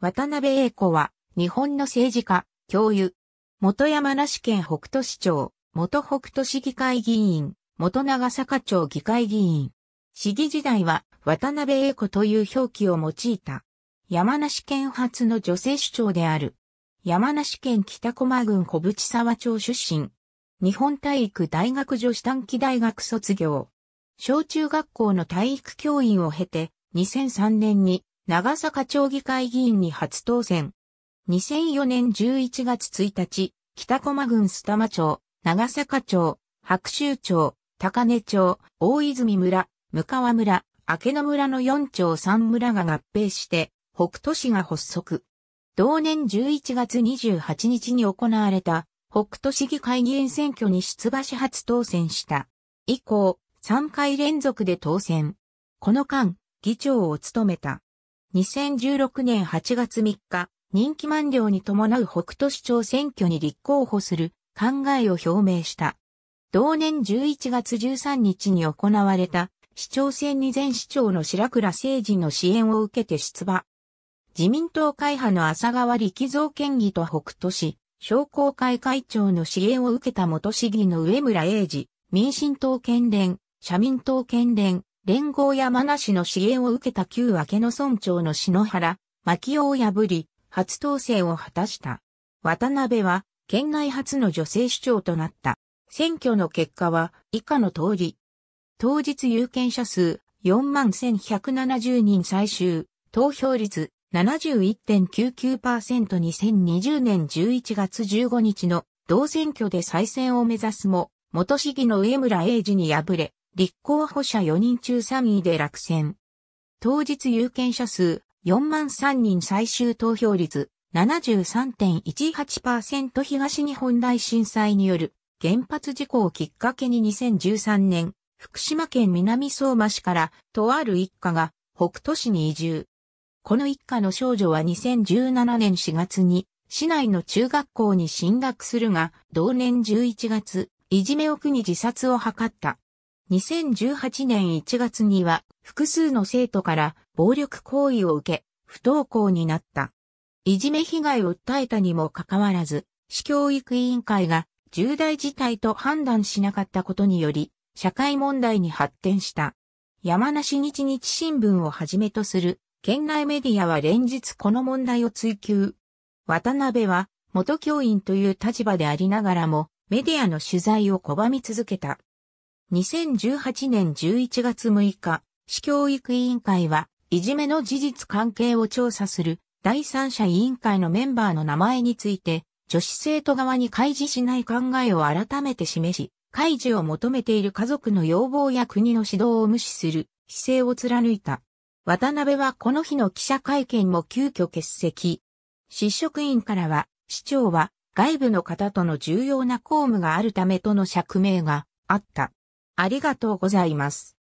渡辺栄子は、日本の政治家、教諭、元山梨県北都市長、元北都市議会議員、元長坂町議会議員。市議時代は、渡辺栄子という表記を用いた。山梨県初の女性市長である。山梨県北駒郡小淵沢町出身。日本体育大学女子短期大学卒業。小中学校の体育教員を経て、2003年に長坂町議会議員に初当選。2004年11月1日、北駒郡須玉町、長坂町、白州町、高根町、大泉村、向川村、明野村の4町3村が合併して、北斗市が発足。同年11月28日に行われた、北斗市議会議員選挙に出馬し初当選した。以降、3回連続で当選。この間、議長を務めた。2016年8月3日、任期満了に伴う北都市長選挙に立候補する考えを表明した。同年11月13日に行われた市長選に前市長の白倉誠人の支援を受けて出馬。自民党会派の浅川力蔵県議と北都市商工会会長の支援を受けた元市議の上村英治、民進党県連、社民党県連、連合山梨の支援を受けた旧明けの村長の篠原、牧雄を破り、初当選を果たした。渡辺は、県内初の女性市長となった。選挙の結果は、以下の通り。当日有権者数、41,170人最終、投票率71.99% 2020年11月15日の同選挙で再選を目指すも、元市議の上村英治に敗れ、立候補者4人中3位で落選。当日有権者数4万3人最終投票率73.18%東日本大震災による原発事故をきっかけに2013年、福島県南相馬市からとある一家が北都市に移住。この一家の少女は2017年4月に市内の中学校に進学するが、同年11月、いじめを苦に自殺を図った。2018年1月には複数の生徒から暴力行為を受け、不登校になった。いじめ被害を訴えたにもかかわらず、市教育委員会が重大事態と判断しなかったことにより、社会問題に発展した。山梨日日新聞をはじめとする県内メディアは連日この問題を追及。渡辺は元教員という立場でありながらもメディアの取材を拒み続けた。2018年11月6日、市教育委員会は、いじめの事実関係を調査する第三者委員会のメンバーの名前について、女子生徒側に開示しない考えを改めて示し、開示を求めている家族の要望や国の指導を無視する姿勢を貫いた。渡辺はこの日の記者会見も急遽欠席。市職員からは、市長は外部の方との重要な公務があるためとの釈明があった。ありがとうございます。